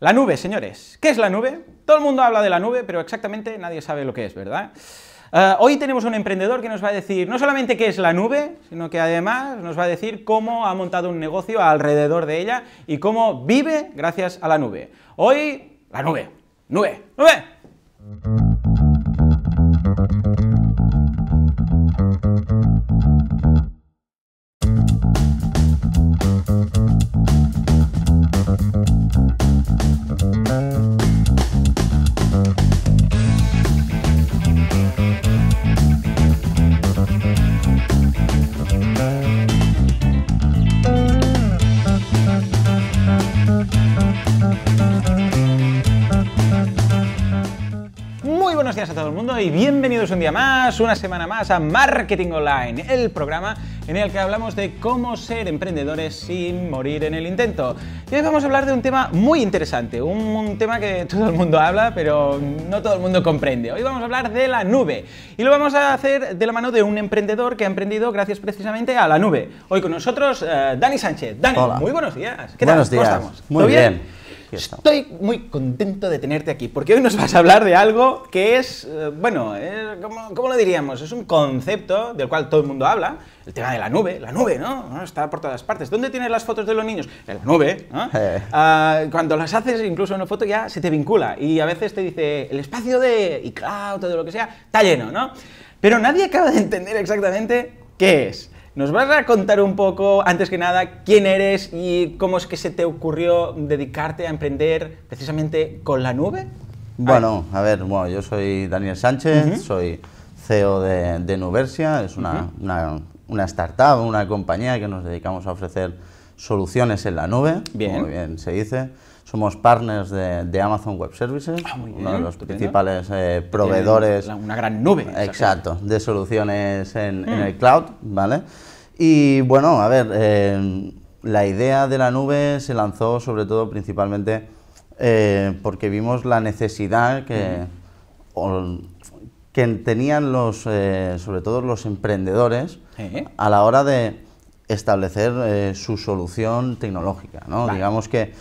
La nube, señores. ¿Qué es la nube? Todo el mundo habla de la nube, pero exactamente nadie sabe lo que es, ¿verdad? Eh, hoy tenemos un emprendedor que nos va a decir no solamente qué es la nube, sino que además nos va a decir cómo ha montado un negocio alrededor de ella y cómo vive gracias a la nube. Hoy, la nube. Nube. Nube. bienvenidos un día más, una semana más a Marketing Online, el programa en el que hablamos de cómo ser emprendedores sin morir en el intento. Y hoy vamos a hablar de un tema muy interesante, un, tema que todo el mundo habla, pero no todo el mundo comprende. Hoy vamos a hablar de la nube y lo vamos a hacer de la mano de un emprendedor que ha emprendido gracias precisamente a la nube. Hoy con nosotros, eh, Dani Sánchez. Dani, muy buenos días. ¿Qué tal? estamos? Muy bien. Estoy muy contento de tenerte aquí, porque hoy nos vas a hablar de algo que es, eh, bueno, eh, ¿cómo, lo diríamos? Es un concepto del cual todo el mundo habla, el tema de la nube, la nube, ¿no? Está por todas partes. ¿Dónde tienes las fotos de los niños? En la nube, ¿no? Eh. Ah, cuando las haces, incluso en una foto ya se te vincula y a veces te dice, el espacio de iCloud o de lo que sea, está lleno, ¿no? Pero nadie acaba de entender exactamente qué es. ¿Nos vas a contar un poco, antes que nada, quién eres y cómo es que se te ocurrió dedicarte a emprender precisamente con la nube? Bueno, a ver, yo soy Daniel Sánchez, soy CEO de, de Nuversia, es una, una, startup, una compañía que nos dedicamos a ofrecer soluciones en la nube, bien. como bien se dice. Somos partners de, Amazon Web Services, ah, uno de los principales eh, proveedores. una gran nube. Exacto, de soluciones en, mm. el cloud, ¿vale? Y bueno, a ver, eh, la idea de la nube se lanzó sobre todo principalmente eh, porque vimos la necesidad que, mm. tenían los, sobre todo los emprendedores a la hora de establecer su solución tecnológica, Digamos que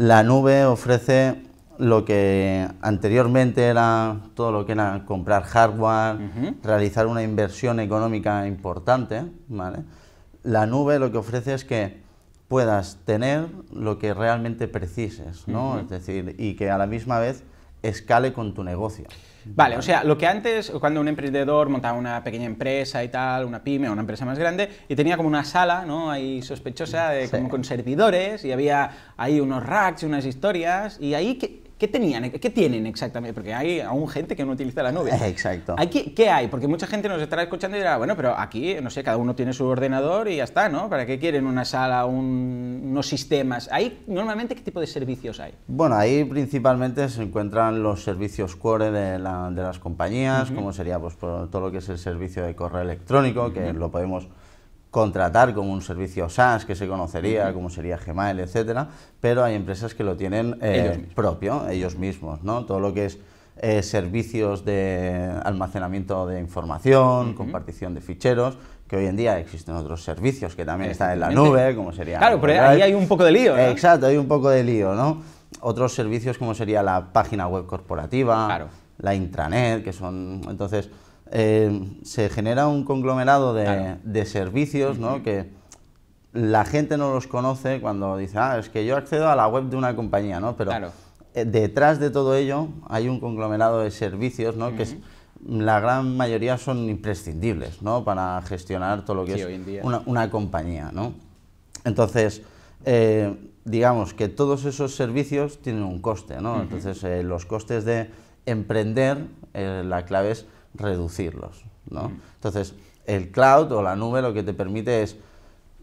la nube ofrece lo que anteriormente era todo lo que era comprar hardware, realizar una inversión económica importante, ¿vale? La nube lo que ofrece es que puedas tener lo que realmente precises, ¿no? Es decir, y que a la misma vez escale con tu negocio. Vale, o sea, lo que antes, cuando un emprendedor montaba una pequeña empresa y tal, una pyme o una empresa más grande, y tenía como una sala, ¿no? Ahí sospechosa, como con servidores, y había ahí unos racks y unas historias, y ahí, que, ¿Qué, tenían, ¿Qué tienen exactamente? Porque hay aún gente que no utiliza la nube. Exacto. ¿Qué hay? Porque mucha gente nos estará escuchando y dirá, bueno, pero aquí, no sé, cada uno tiene su ordenador y ya está, ¿no? ¿Para qué quieren una sala, unos sistemas? ¿Hay, normalmente qué tipo de servicios hay? Bueno, ahí principalmente se encuentran los servicios core de, las compañías, como sería pues, todo lo que es el servicio de correo electrónico, que lo podemos contratar con un servicio SaaS que se conocería, como sería Gmail, etcétera, pero hay empresas que lo tienen eh, propio, ellos mismos, ¿no? Todo lo que es eh, servicios de almacenamiento de información, compartición de ficheros, que hoy en día existen otros servicios que también están en la nube, como sería... Claro, pero ahí hay un poco de lío, Exacto, hay un poco de lío, ¿no? Otros servicios como sería la página web corporativa, la intranet, que son... Entonces, eh, se genera un conglomerado de, servicios que la gente no los conoce cuando dice, ah, es que yo accedo a la web de una compañía, Pero eh, detrás de todo ello hay un conglomerado de servicios, Que la gran mayoría son imprescindibles, Para gestionar todo lo que es una, compañía, Entonces, eh, digamos que todos esos servicios tienen un coste, Entonces, los costes de emprender, la clave es reducirlos. ¿no? Mm. Entonces, el cloud o la nube lo que te permite es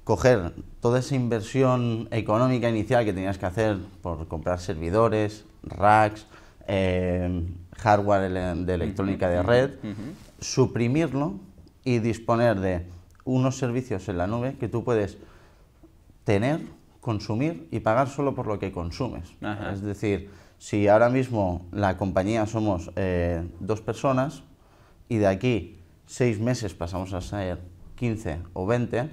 coger toda esa inversión económica inicial que tenías que hacer por comprar servidores, racks, em, hardware de electrónica de red, suprimirlo y disponer de unos servicios en la nube que tú puedes tener, consumir y pagar solo por lo que consumes. Es decir, si ahora mismo la compañía somos eh, dos personas, y de aquí seis meses pasamos a ser 15 o 20,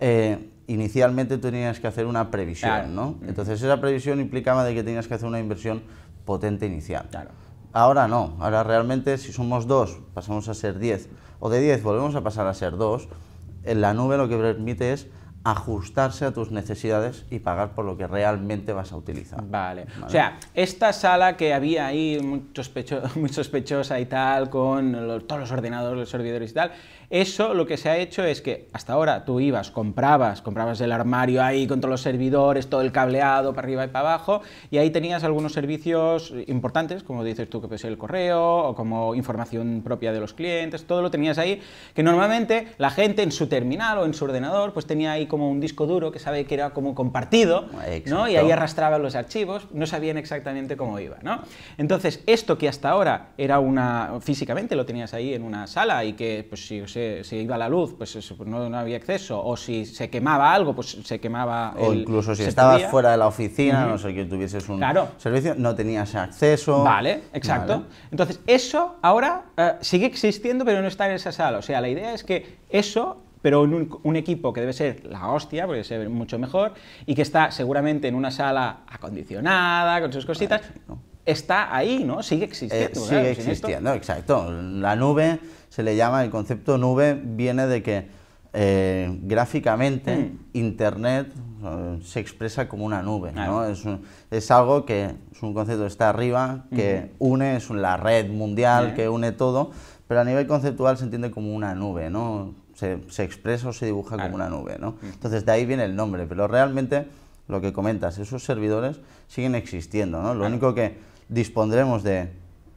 eh, inicialmente tenías que hacer una previsión, ¿no? Entonces esa previsión implicaba de que tenías que hacer una inversión potente inicial. Ahora no, ahora realmente si somos dos pasamos a ser 10 o de 10 volvemos a pasar a ser dos en la nube lo que permite es ajustarse a tus necesidades y pagar por lo que realmente vas a utilizar. Vale. O sea, esta sala que había ahí muy, sospechosa y tal, con todos los ordenadores, los servidores y tal, eso lo que se ha hecho es que hasta ahora tú ibas, comprabas, comprabas el armario ahí con todos los servidores, todo el cableado para arriba y para abajo, y ahí tenías algunos servicios importantes, como dices tú que puede el correo o como información propia de los clientes, todo lo tenías ahí, que normalmente la gente en su terminal o en su ordenador pues tenía ahí como un disco duro que sabe que era como compartido, ¿no? Y ahí arrastraban los archivos, no sabían exactamente cómo iba, ¿no? Entonces, esto que hasta ahora era una... físicamente lo tenías ahí en una sala y que, pues, si se, iba la luz, pues, pues no, había acceso, o si se quemaba algo, pues se quemaba... O incluso si estabas fuera de la oficina, no sé, que tuvieses un servicio, no tenías acceso... Vale, exacto. Entonces, eso ahora eh, sigue existiendo, pero no está en esa sala. O sea, la idea es que eso pero en un, equipo que debe ser la hostia, porque se ve mucho mejor, y que está seguramente en una sala acondicionada, con sus cositas, está ahí, ¿no? Sigue eh, existiendo. sigue existiendo, exacto. La nube se le llama, el concepto nube viene de que eh, gráficamente mm. Internet eh, se expresa como una nube, ¿no? Es, algo que es un concepto que está arriba, que une, es la red mundial que une todo, pero a nivel conceptual se entiende como una nube, ¿no? se, expresa o se dibuja como una nube. ¿no? Entonces de ahí viene el nombre, pero realmente lo que comentas, esos servidores siguen existiendo. ¿no? Lo único que dispondremos de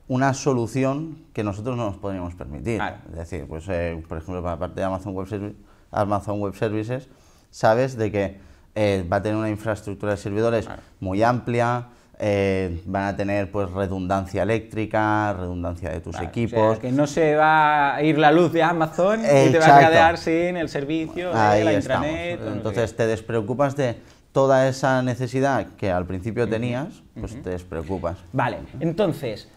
una solución que nosotros no nos podríamos permitir. Es decir, pues, eh, por ejemplo, para la parte de Amazon Web, Amazon Web Services, sabes de que eh, va a tener una infraestructura de servidores muy amplia, eh, van a tener pues redundancia eléctrica, redundancia de tus equipos. que no se va a ir la luz de Amazon y te va a quedar sin el servicio de la intranet. Entonces te despreocupas de toda esa necesidad que al principio tenías pues te despreocupas. Vale, entonces,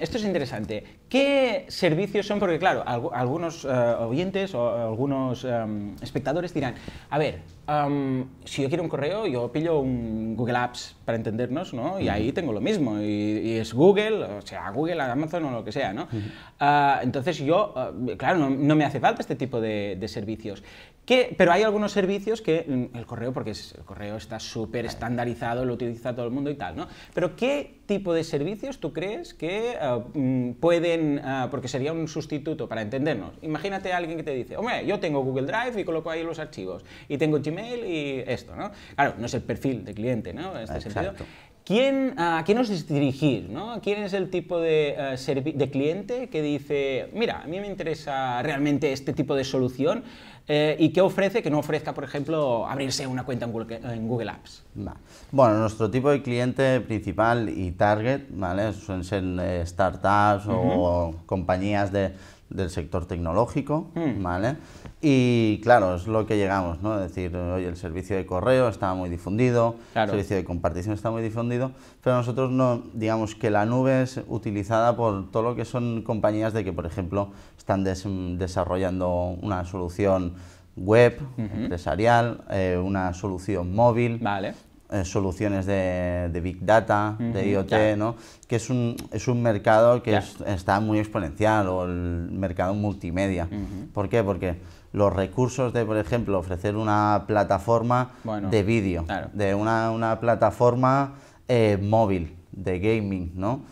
esto es interesante. ¿Qué servicios son? Porque claro, algunos eh, oyentes o eh, algunos em, espectadores dirán, a ver, si yo quiero un correo, yo pillo un Google Apps para entendernos, ¿no? Y ahí tengo lo mismo, y, es Google, o sea, Google, Amazon o lo que sea, ¿no? Ah, entonces yo, eh, claro, no, me hace falta este tipo de, servicios. ¿Qué? Pero hay algunos servicios que mm, el correo, porque es, el correo está súper estandarizado, lo utiliza todo el mundo y tal, ¿no? Pero ¿qué tipo de servicios tú crees que eh, mm, pueden, eh, porque sería un sustituto para entendernos? Imagínate a alguien que te dice, hombre, yo tengo Google Drive y coloco ahí los archivos, y tengo Gmail y esto, ¿no? Claro, no es el perfil de cliente, ¿no? En este sentido. ¿Quién, eh, ¿A quién nos dirigir, ¿no? ¿Quién es el tipo de cliente que dice, mira, a mí me interesa realmente este tipo de solución? Eh, ¿Y qué ofrece que no ofrezca, por ejemplo, abrirse una cuenta en Google, Apps? Bueno, nuestro tipo de cliente principal y target ¿vale? suelen ser eh, startups o compañías de del sector tecnológico, mm. ¿vale? Y claro, es lo que llegamos, ¿no? Es decir, hoy el servicio de correo está muy difundido, el servicio de compartición está muy difundido, pero nosotros no, digamos que la nube es utilizada por todo lo que son compañías de que, por ejemplo, están desarrollando una solución web, empresarial, eh, una solución móvil. Vale. Eh, soluciones de, Big Data, de IoT, ¿no? que es un, es un mercado que está muy exponencial, o el mercado multimedia. ¿Por qué? Porque los recursos de, por ejemplo, ofrecer una plataforma de vídeo, de una, plataforma eh, móvil, de gaming, ¿no?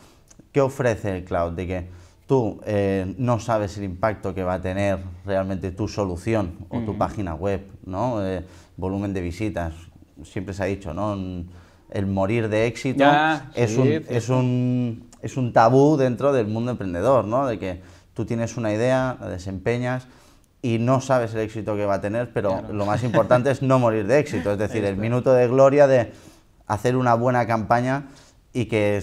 ¿Qué ofrece el cloud? De que tú eh, no sabes el impacto que va a tener realmente tu solución o tu página web, ¿no? volumen de visitas, siempre se ha dicho, ¿no? El morir de éxito es, un, es, un, es un tabú dentro del mundo emprendedor, ¿no? De que tú tienes una idea, la desempeñas y no sabes el éxito que va a tener, pero lo más importante es no morir de éxito, es decir, el minuto de gloria de hacer una buena campaña y que,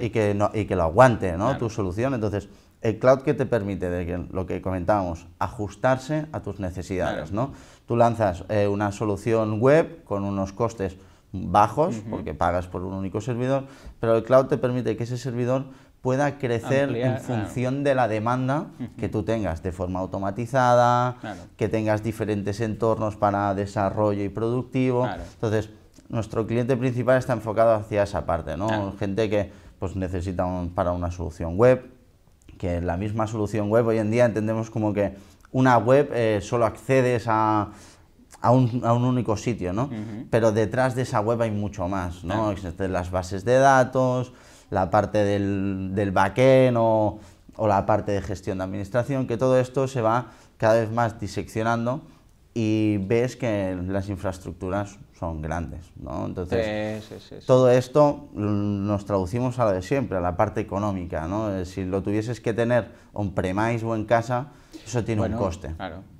y que, no, y que lo aguante, ¿no? Tu solución, entonces... El cloud que te permite, de lo que comentábamos, ajustarse a tus necesidades, ¿no? Tú lanzas eh, una solución web con unos costes bajos, porque pagas por un único servidor, pero el cloud te permite que ese servidor pueda crecer en función de la demanda que tú tengas, de forma automatizada, que tengas diferentes entornos para desarrollo y productivo. Entonces, nuestro cliente principal está enfocado hacia esa parte, ¿no? Gente que pues, necesita para una solución web, que la misma solución web hoy en día entendemos como que una web eh, solo accedes a, a, un, único sitio, ¿no? Pero detrás de esa web hay mucho más, ¿no? Existen las bases de datos, la parte del, del backend o la parte de gestión de administración, que todo esto se va cada vez más diseccionando y ves que las infraestructuras son grandes. ¿no? Entonces, todo esto nos traducimos a lo de siempre, a la parte económica. ¿no? Si lo tuvieses que tener on-premise o en casa, eso tiene un coste.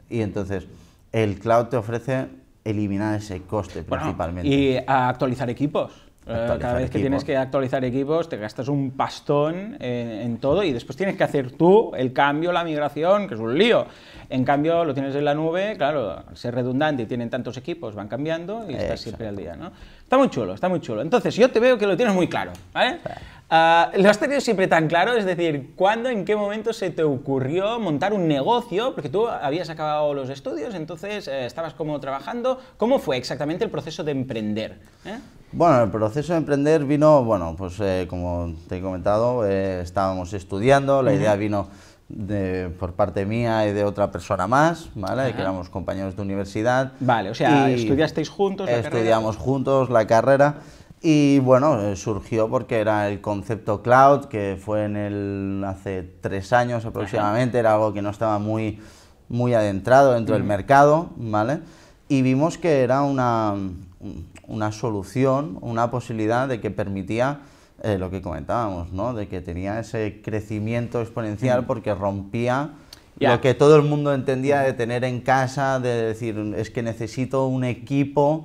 Y entonces, el cloud te ofrece eliminar ese coste principalmente. Y actualizar equipos. Ah, cada vez que tienes que actualizar equipos, te gastas un pastón en, todo y después tienes que hacer tú el cambio, la migración, que es un lío. En cambio, lo tienes en la nube, claro, al ser redundante y tienen tantos equipos, van cambiando y estás siempre al día, ¿no? Está muy chulo, está muy chulo. Entonces, yo te veo que lo tienes muy claro, ¿vale? Claro. Ah, ¿Lo has tenido siempre tan claro? Es decir, ¿cuándo, en qué momento se te ocurrió montar un negocio? Porque tú habías acabado los estudios, entonces eh, estabas como trabajando. ¿Cómo fue exactamente el proceso de emprender? ¿Eh? Bueno, el proceso de emprender vino, bueno, pues eh, como te he comentado, estábamos estudiando, la idea vino por parte mía y de otra persona más, ¿vale? Que éramos compañeros de universidad. Vale, o sea, estudiasteis juntos. estudiamos juntos la carrera y bueno, eh, surgió porque era el concepto cloud, que fue en el hace tres años aproximadamente, era algo que no estaba muy, muy adentrado dentro del mm. mercado, ¿vale? Y vimos que era una, una solución, una posibilidad de que permitía eh, lo que comentábamos, ¿no? De que tenía ese crecimiento exponencial mm. porque rompía lo que todo el mundo entendía mm. de tener en casa, de decir, es que necesito un equipo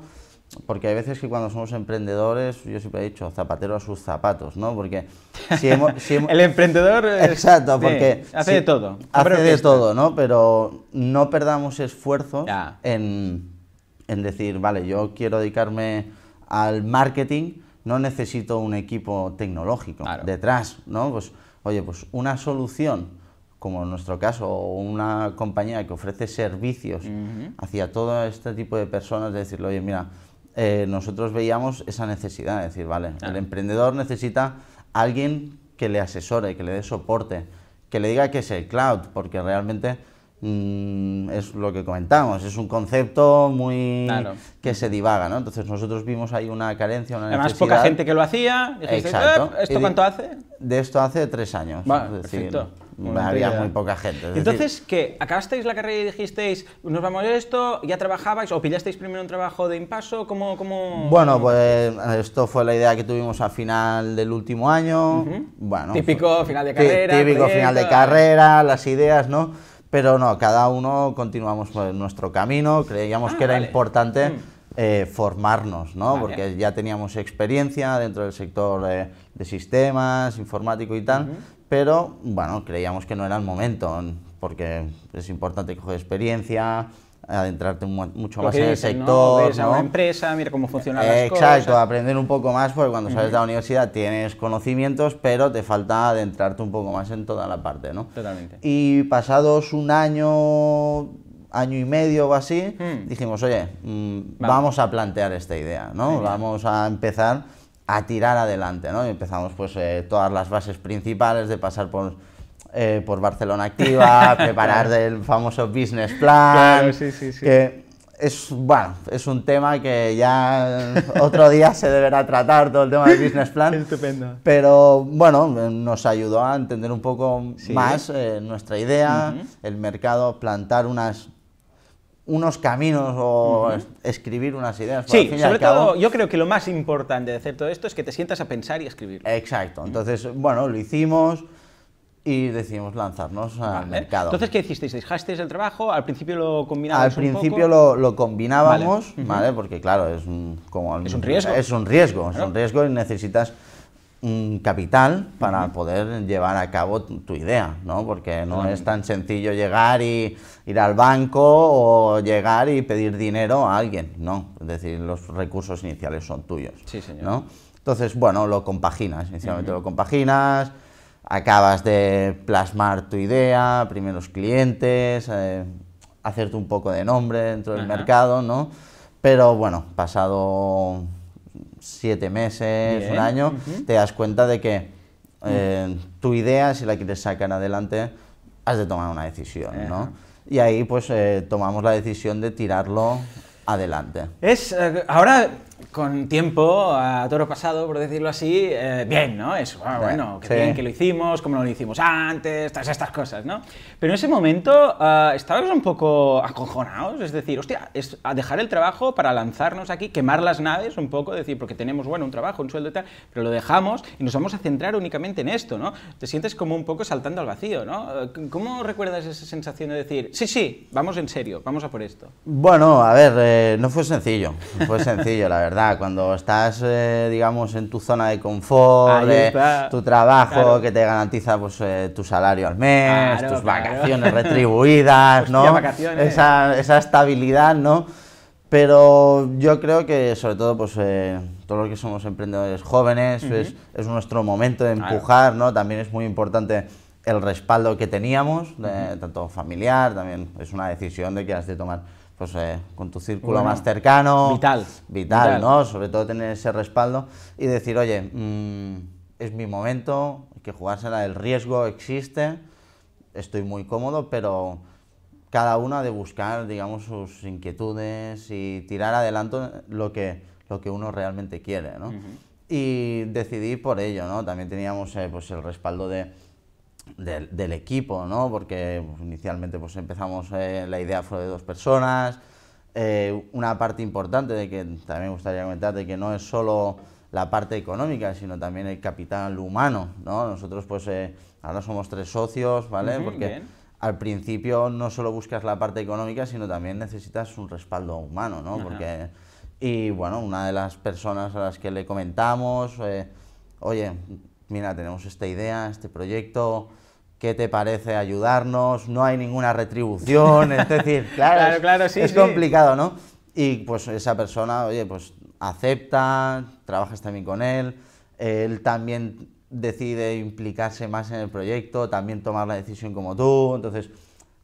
porque hay veces que cuando somos emprendedores, yo siempre he dicho, zapatero a sus zapatos, ¿no? Porque si el emprendedor... Es... Exacto, porque... hace de todo. Hace de todo, ¿no? Pero no perdamos esfuerzo en, decir, vale, yo quiero dedicarme al marketing, no necesito un equipo tecnológico detrás, ¿no? Pues, oye, pues una solución como en nuestro caso, o una compañía que ofrece servicios hacia todo este tipo de personas, de decirle, oye, mira, eh, nosotros veíamos esa necesidad, es decir, vale, el emprendedor necesita alguien que le asesore, que le dé soporte, que le diga que es el cloud, porque realmente mm, es lo que comentamos, es un concepto muy que se divaga, ¿no? Entonces nosotros vimos ahí una carencia, una Además, poca gente que lo hacía. Eh, ¿Esto cuánto hace? De esto hace tres años. Había muy poca gente. Entonces, que ¿qué? ¿Acabasteis la carrera y dijisteis, nos vamos a esto, ya trabajabais o pillasteis primero un trabajo de impaso? ¿Cómo, Bueno, pues esto fue la idea que tuvimos a final del último año. bueno, típico pues, final de carrera. Típico final de eh. carrera, las ideas, ¿no? Pero no, cada uno continuamos por nuestro camino, creíamos ah, que era importante. Mm. Eh, formarnos, ¿no? Porque ya teníamos experiencia dentro del sector eh, de, sistemas, informático y tal, pero bueno, creíamos que no era el momento, porque es importante coger experiencia, adentrarte mucho más en el sector. ¿no? Ves una empresa, mira cómo funcionan las exacto, cosas. Exacto, aprender un poco más, porque cuando sales de la universidad tienes conocimientos, pero te falta adentrarte un poco más en toda la parte, ¿no? Totalmente. Y pasados un año, año y medio o así, hmm. dijimos, oye, mm, vamos. a plantear esta idea, ¿no? Vamos a empezar a tirar adelante, ¿no? empezamos pues eh, todas las bases principales de pasar por, eh, por Barcelona Activa, preparar el famoso business plan, sí, sí, sí. que es, bueno, es un tema que ya otro día se deberá tratar, todo el tema del business plan. Estupendo. Pero bueno, nos ayudó a entender un poco más eh, nuestra idea, el mercado, plantar unas unos caminos o escribir unas ideas. Sí, sobre todo yo creo que lo más importante de hacer todo esto es que te sientas a pensar y escribir. Exacto, entonces, bueno, lo hicimos y decidimos lanzarnos al mercado. Entonces, ¿qué hicisteis? ¿Dejasteis el trabajo? ¿Al principio lo combinábamos? Al principio Lo, lo, combinábamos, ¿vale? Porque claro, es un, como, es un riesgo. Es un riesgo, claro. es un riesgo y necesitas un capital para poder llevar a cabo tu idea, ¿no? Porque no es tan sencillo llegar y ir al banco o llegar y pedir dinero a alguien, no. Es decir, los recursos iniciales son tuyos. Entonces, bueno, lo compaginas, inicialmente lo compaginas, acabas de plasmar tu idea, primeros clientes, eh, hacerte un poco de nombre dentro del mercado, ¿no? Pero bueno, pasado siete meses, un año, te das cuenta de que mm. eh, tu idea, si la quieres sacar adelante, has de tomar una decisión, ¿no? Y ahí pues eh, tomamos la decisión de tirarlo adelante. Es, eh, ahora con tiempo, a toro pasado, por decirlo así, eh, bien, ¿no? Eso, ah, bueno, que bien que lo hicimos, cómo no lo hicimos antes, todas estas cosas, ¿no? Pero en ese momento ah, estábamos un poco acojonados, es decir, hostia, es a dejar el trabajo para lanzarnos aquí, quemar las naves un poco, decir, porque tenemos, bueno, un trabajo, un sueldo y tal, pero lo dejamos y nos vamos a centrar únicamente en esto, ¿no? Te sientes como un poco saltando al vacío, ¿no? Eh, ¿Cómo recuerdas esa sensación de decir, sí, sí, vamos en serio, vamos a por esto? Bueno, a ver, eh, no fue sencillo, fue sencillo, la verdad verdad, cuando estás, eh, digamos, en tu zona de confort, eh, tu trabajo que te garantiza pues, eh, tu salario al mes, tus vacaciones retribuidas, ¿no? Esa, esa, estabilidad, ¿no? Pero yo creo que, sobre todo, pues todos los que somos emprendedores jóvenes, es, es, nuestro momento de empujar, ¿no? También es muy importante el respaldo que teníamos, tanto familiar, también es una decisión de que has de tomar pues, eh, con tu círculo más cercano. Vital, vital. ¿no? Sobre todo tener ese respaldo y decir, oye, mm, es mi momento, hay que jugársela, el riesgo existe, estoy muy cómodo, pero cada uno ha de buscar, digamos, sus inquietudes y tirar adelante lo que, lo que uno realmente quiere, ¿no? Y decidí por ello, ¿no? También teníamos eh, pues el respaldo de del, equipo, ¿no? Porque pues, inicialmente pues, empezamos, eh, la idea fue de dos personas. Eh, una parte importante de que también me gustaría comentar, que no es solo la parte económica, sino también el capital humano, ¿no? Nosotros pues eh, ahora somos tres socios, ¿vale? Porque al principio no solo buscas la parte económica, sino también necesitas un respaldo humano, ¿no? Porque, y bueno, una de las personas a las que le comentamos, oye, mira, tenemos esta idea, este proyecto, ¿qué te parece ayudarnos? No hay ninguna retribución, es decir, claro, claro, sí, es, complicado, ¿no? Y pues esa persona, oye, pues acepta, trabajas también con él, él también decide implicarse más en el proyecto, también tomar la decisión como tú, entonces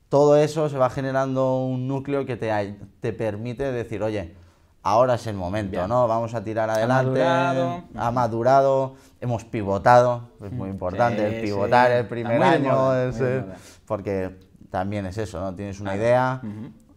todo eso se va generando un núcleo que te permite decir, oye, ahora es el momento, ¿no? Vamos a tirar adelante. Ha madurado. hemos pivotado, es muy importante el pivotar el primer año, eh, porque también es eso, ¿no? Tienes una idea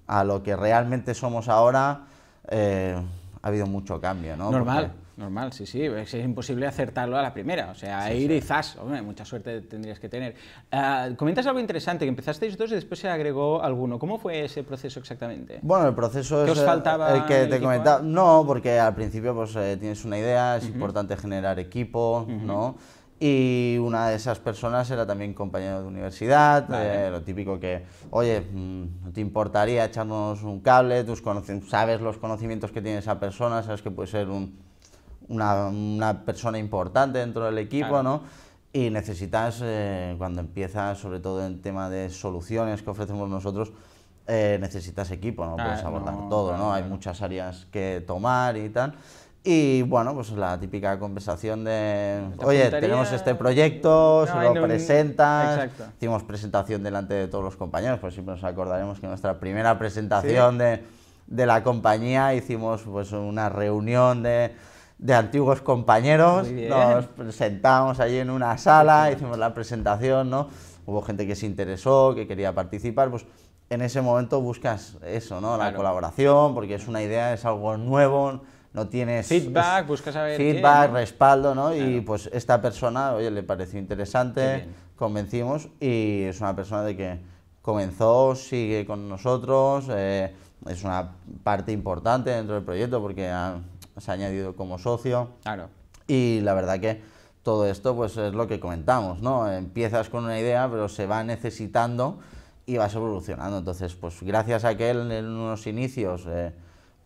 a lo que realmente somos ahora. Eh, ha habido mucho cambio, ¿no? Normal. Normal, sí, sí, es imposible acertarlo a la primera, o sea, ahí ir y mucha suerte tendrías que tener. Ah, comentas algo interesante, que empezasteis dos y después se agregó alguno, ¿cómo fue ese proceso exactamente? Bueno, el proceso es eh, el, que te comentaba, no, porque al principio pues eh, tienes una idea, es importante generar equipo, ¿no? Y una de esas personas era también compañero de universidad, eh, lo típico que, oye, mm, ¿no te importaría echarnos un cable? Tus sabes los conocimientos que tiene esa persona, sabes que puede ser un una, persona importante dentro del equipo, ¿no? Y necesitas, eh, cuando empiezas, sobre todo en tema de soluciones que ofrecemos nosotros, eh, necesitas equipo, no puedes abordar todo, ¿no? Hay muchas áreas que tomar y tal. Y bueno, pues la típica conversación de, oye, tenemos este proyecto, se lo presentas. Hicimos presentación delante de todos los compañeros, pues siempre nos acordaremos que nuestra primera presentación de, de, la compañía hicimos pues una reunión de, de antiguos compañeros, nos presentamos allí en una sala, hicimos la presentación, ¿no? Hubo gente que se interesó, que quería participar, pues en ese momento buscas eso, ¿no? La colaboración, porque es una idea, es algo nuevo, no tienes... Feedback, buscas Feedback, respaldo, ¿no? Y pues esta persona, oye, le pareció interesante, convencimos y es una persona de que comenzó, sigue con nosotros, eh, es una parte importante dentro del proyecto porque ha, se ha añadido como socio. Claro. Y la verdad que todo esto pues es lo que comentamos, ¿no? Empiezas con una idea, pero se va necesitando y vas evolucionando. Entonces, pues gracias a que él en unos inicios eh,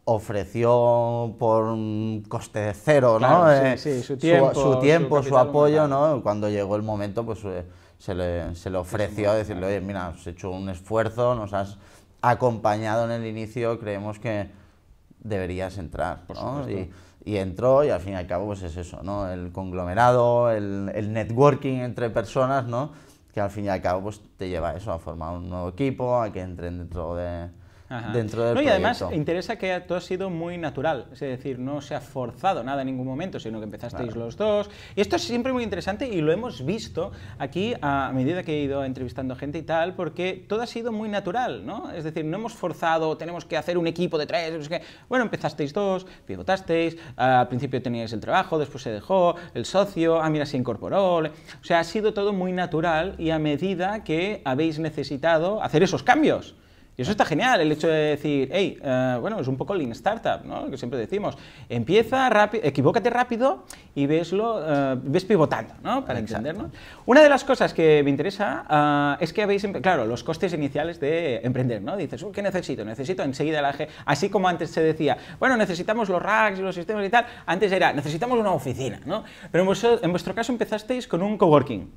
ofreció por un coste de cero, ¿no? Sí, eh, sí, su tiempo, su, tiempo, su, apoyo, ¿no? Cuando llegó el momento, pues eh, se, le, se, le, ofreció decirle, oye, mira, has hecho un esfuerzo, nos has acompañado en el inicio, creemos que deberías entrar. y, entró y al fin y al cabo pues es eso, ¿no? El conglomerado, el, networking entre personas, ¿no? Que al fin y al cabo pues te lleva eso, a formar un nuevo equipo, a que entren dentro de, dentro Y además interesa que todo ha sido muy natural, es decir, no se ha forzado nada en ningún momento, sino que empezasteis los dos. Y esto es siempre muy interesante y lo hemos visto aquí a medida que he ido entrevistando gente y tal, porque todo ha sido muy natural, ¿no? Es decir, no hemos forzado, tenemos que hacer un equipo de tres, que bueno, empezasteis dos, pivotasteis, al principio teníais el trabajo, después se dejó, el socio, ah, mira, se incorporó. O sea, ha sido todo muy natural y a medida que habéis necesitado hacer esos cambios. Y eso está genial, el hecho de decir, hey, eh, bueno, es un poco Lean Startup, ¿no? que siempre decimos. Empieza rápido, equivócate rápido y veslo, eh, ves pivotando, ¿no? Para entendernos. Una de las cosas que me interesa eh, es que habéis, claro, los costes iniciales de emprender, ¿no? Dices, ¿qué necesito? Necesito enseguida la... G, Así como antes se decía, bueno, necesitamos los racks y los sistemas y tal, antes era, necesitamos una oficina, ¿no? Pero en vuestro, caso empezasteis con un coworking.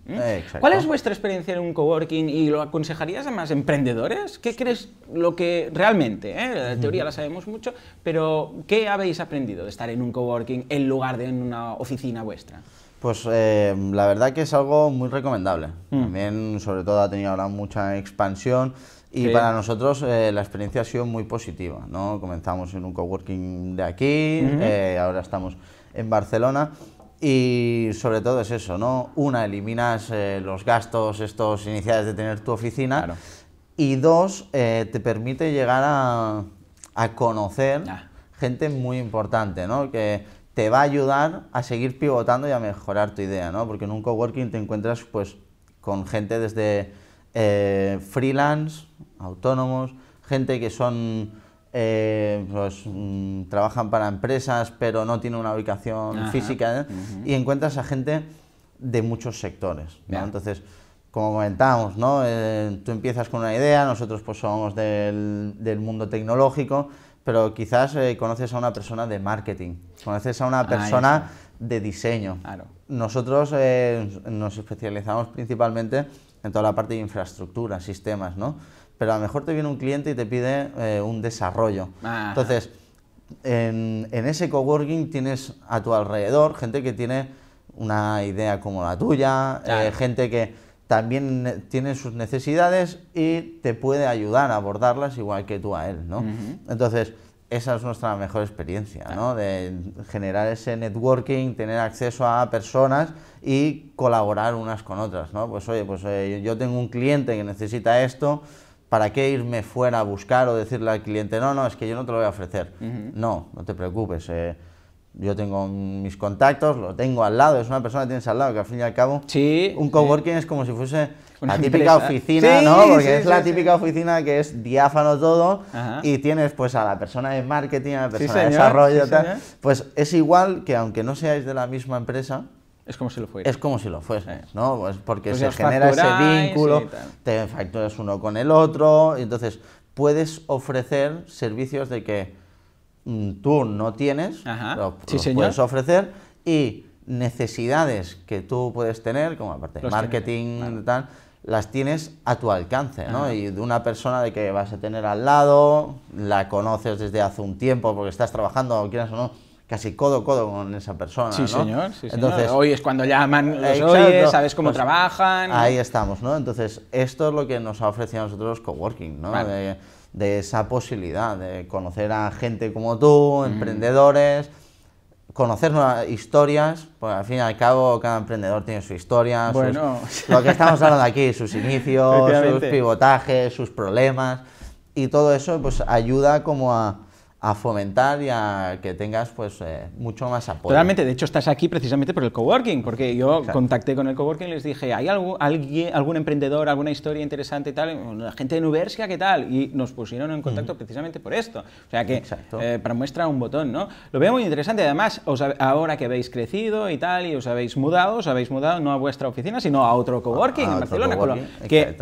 ¿Cuál es vuestra experiencia en un coworking y lo aconsejarías a más emprendedores? ¿Qué crees lo que realmente, ¿eh? la teoría la sabemos mucho, pero ¿qué habéis aprendido de estar en un coworking en lugar de en una oficina vuestra? Pues eh, la verdad que es algo muy recomendable. Mm. También, sobre todo, ha tenido ahora mucha expansión y para nosotros eh, la experiencia ha sido muy positiva. ¿no? Comenzamos en un coworking de aquí, eh, ahora estamos en Barcelona. Y sobre todo es eso, ¿no? Una, eliminas los gastos estos iniciales de tener tu oficina. Y dos, eh, te permite llegar a, conocer gente muy importante, ¿no? Que te va a ayudar a seguir pivotando y a mejorar tu idea, ¿no? Porque en un coworking te encuentras pues con gente desde eh, freelance, autónomos, gente que son eh, pues, mm, trabajan para empresas pero no tienen una ubicación física y encuentras a gente de muchos sectores como comentábamos, ¿no? Eh, tú empiezas con una idea, nosotros pues somos del, mundo tecnológico, pero quizás eh, conoces a una persona de marketing, conoces a una ah, persona de diseño. Nosotros eh, nos especializamos principalmente en toda la parte de infraestructura, sistemas, ¿no? Pero a lo mejor te viene un cliente y te pide un desarrollo. Ah, Entonces, en, ese coworking tienes a tu alrededor gente que tiene una idea como la tuya, gente que también tiene sus necesidades y te puede ayudar a abordarlas igual que tú a él, Entonces, esa es nuestra mejor experiencia, ¿no? De generar ese networking, tener acceso a personas y colaborar unas con otras, Pues oye, pues eh, yo tengo un cliente que necesita esto, ¿para qué irme fuera a buscar o decirle al cliente, no, no, es que yo no te lo voy a ofrecer? No, no te preocupes. Eh, yo tengo mis contactos, lo tengo al lado, es una persona que tienes al lado, que al fin y al cabo, sí, un coworking eh, es como si fuese una la típica oficina, ¿no? Porque es la típica oficina que es diáfano todo y tienes pues a la persona de marketing, a la persona de desarrollo, tal. Pues es igual que aunque no seáis de la misma empresa, es como si lo fuese. Es como si lo fuese, ¿no? Pues porque pues se genera ese vínculo, te facturas uno con el otro, y entonces puedes ofrecer servicios de que tú no tienes, lo puedes ofrecer y necesidades que tú puedes tener, como aparte de marketing, y tal, las tienes a tu alcance, ¿no? Y de una persona de que vas a tener al lado, la conoces desde hace un tiempo porque estás trabajando, quieras o no, casi codo a codo con esa persona. Sí, señor. Entonces, hoy es cuando llaman, los sabes cómo pues trabajan. Ahí estamos, ¿no? Entonces, esto es lo que nos ha ofrecido a nosotros Coworking, ¿no? de esa posibilidad de conocer a gente como tú, mm. emprendedores, conocer nuevas historias, porque al fin y al cabo cada emprendedor tiene su historia, lo que estamos hablando aquí, sus inicios, sus pivotajes, sus problemas, y todo eso pues ayuda como a, a fomentar y a que tengas pues eh, mucho más apoyo. Totalmente, de hecho estás aquí precisamente por el coworking, porque yo contacté con el coworking y les dije, ¿hay algo, alguien, algún emprendedor, alguna historia interesante y tal? La gente de Nubersia, ¿qué tal? Y nos pusieron en contacto precisamente por esto. O sea que, eh, para muestra un botón, ¿no? Lo veo muy interesante, además, os, ahora que habéis crecido y tal, y os habéis mudado, os habéis mudado no a vuestra oficina, sino a otro coworking en Barcelona, que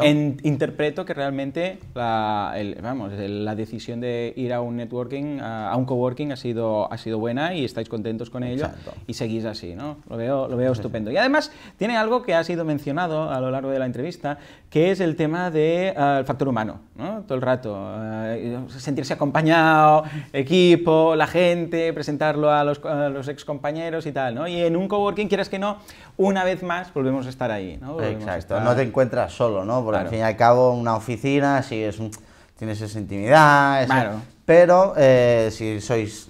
interpreto que realmente vamos, la decisión de ir a un networking a un coworking ha sido, ha sido buena y estáis contentos con ello y seguís así, ¿no? Lo veo, lo veo estupendo. Y además tiene algo que ha sido mencionado a lo largo de la entrevista, que es el tema del eh, factor humano, Todo el rato, eh, sentirse acompañado, equipo, la gente, presentarlo a los, excompañeros y tal, Y en un coworking, quieras que no, una vez más volvemos a estar ahí, ¿no? Exacto, no te encuentras solo, ¿no? Porque al fin y al cabo una oficina, si es un tienes esa intimidad. Pero eh, si sois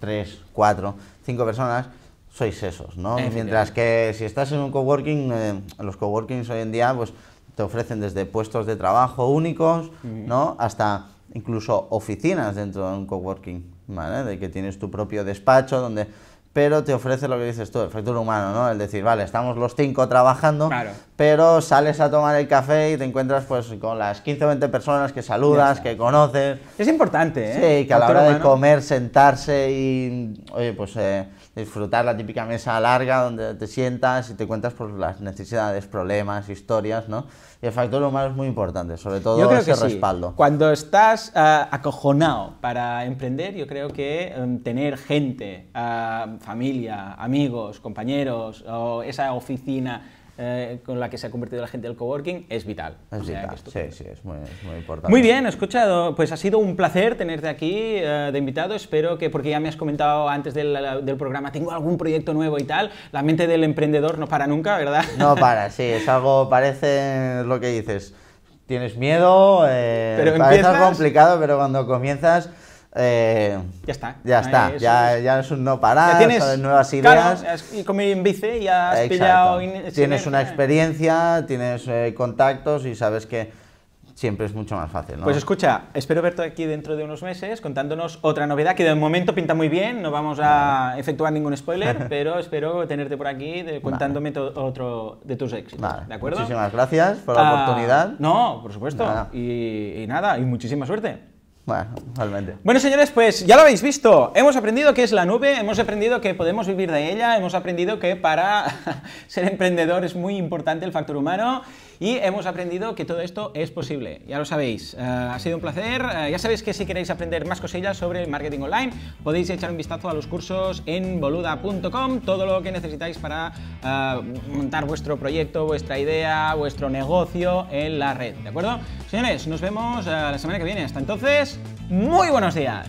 tres, cuatro, cinco personas, sois esos, ¿no? Mientras que si estás en un coworking, eh, los coworkings hoy en día, pues te ofrecen desde puestos de trabajo únicos, mm. ¿no? Hasta incluso oficinas dentro de un coworking, ¿vale? De que tienes tu propio despacho donde pero te ofrece lo que dices tú, el factor humano, ¿no? El decir, vale, estamos los cinco trabajando, pero sales a tomar el café y te encuentras pues con las 15 o 20 personas que saludas, que conoces. Es importante, ¿eh? Sí, que a la hora de comer, sentarse y, oye, pues... Eh, disfrutar la típica mesa larga donde te sientas y te cuentas por las necesidades, problemas, historias, ¿no? Y el factor humano es muy importante, sobre todo respaldo. Cuando estás ah, acojonado para emprender, yo creo que em, tener gente, ah, familia, amigos, compañeros o esa oficina eh, con la que se ha convertido la gente del coworking es vital. Es vital, sí, pues sí, es muy, importante. Muy bien, escuchado, pues ha sido un placer tenerte aquí eh, de invitado, espero que, porque ya me has comentado antes del, programa, tengo algún proyecto nuevo y tal, la mente del emprendedor no para nunca, ¿verdad? No para, sí, es algo, parece lo que dices, tienes miedo, eh, pero parece complicado, pero cuando comienzas eh, ya está. Ya está, ya, ya, es un no parar, tienes, nuevas ideas. y como en ya has pillado. Tienes una experiencia, tienes eh, contactos y sabes que siempre es mucho más fácil. Pues escucha, espero verte aquí dentro de unos meses contándonos otra novedad que de momento pinta muy bien, no vamos a efectuar ningún spoiler, pero espero tenerte por aquí contándome otro de tus éxitos. acuerdo? Muchísimas gracias por la ah, oportunidad. No, por supuesto. y nada, y muchísima suerte. Bueno, realmente. Bueno, señores, pues ya lo habéis visto. Hemos aprendido qué es la nube, hemos aprendido que podemos vivir de ella, hemos aprendido que para ser emprendedor es muy importante el factor humano y hemos aprendido que todo esto es posible. Ya lo sabéis. Eh, ha sido un placer. Eh, ya sabéis que si queréis aprender más cosillas sobre el marketing online, podéis echar un vistazo a los cursos en boluda.com. Todo lo que necesitáis para eh, montar vuestro proyecto, vuestra idea, vuestro negocio en la red. ¿De acuerdo? Señores, nos vemos la semana que viene. Hasta entonces, muy buenos días.